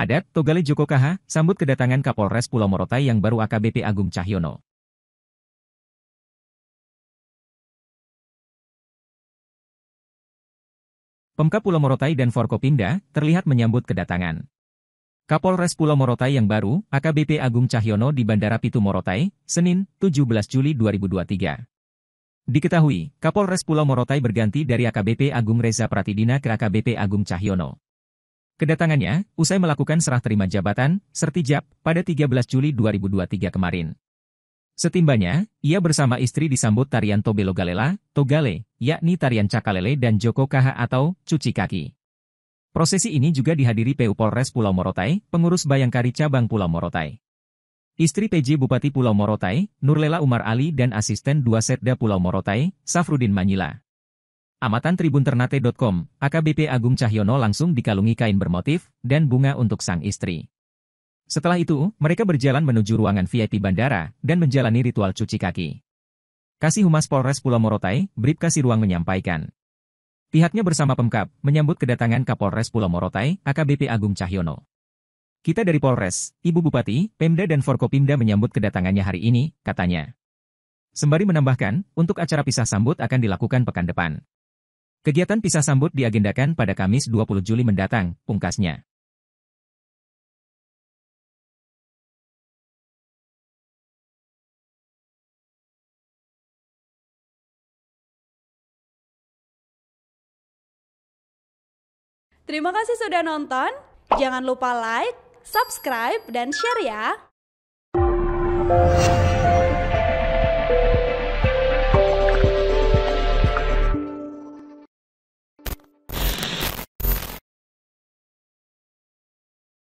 Adat, Togale Joko Kaha, sambut kedatangan Kapolres Pulau Morotai yang baru AKBP Agung Cahyono. Pemkap Pulau Morotai dan Forkopimda terlihat menyambut kedatangan. Kapolres Pulau Morotai yang baru, AKBP Agung Cahyono di Bandara Pitu Morotai, Senin, 17 Juli 2023. Diketahui, Kapolres Pulau Morotai berganti dari AKBP Agung Reza Pratidina ke AKBP Agung Cahyono. Kedatangannya, usai melakukan serah terima jabatan, sertijab, pada 13 Juli 2023 kemarin. Setimbanya, ia bersama istri disambut tarian Tobelo Galela, Togale, yakni tarian Cakalele dan Joko Kaha atau Cuci Kaki. Prosesi ini juga dihadiri PU Polres Pulau Morotai, pengurus Bayangkari Cabang Pulau Morotai. Istri PJ Bupati Pulau Morotai, Nurlela Umar Ali dan asisten dua Setda Pulau Morotai, Safrudin Manila. Amatan Tribun Ternate.com, AKBP Agung Cahyono langsung dikalungi kain bermotif dan bunga untuk sang istri. Setelah itu, mereka berjalan menuju ruangan VIP bandara dan menjalani ritual cuci kaki. Kasih Humas Polres Pulau Morotai, Bribka Siruang menyampaikan. Pihaknya bersama Pemkap menyambut kedatangan Kapolres Pulau Morotai, AKBP Agung Cahyono. Kita dari Polres, Ibu Bupati, Pemda dan Forkopimda menyambut kedatangannya hari ini, katanya. Sembari menambahkan, untuk acara pisah sambut akan dilakukan pekan depan. Kegiatan pisah sambut diagendakan pada Kamis 20 Juli mendatang, pungkasnya. Terima kasih sudah nonton. Jangan lupa like, subscribe, dan share ya.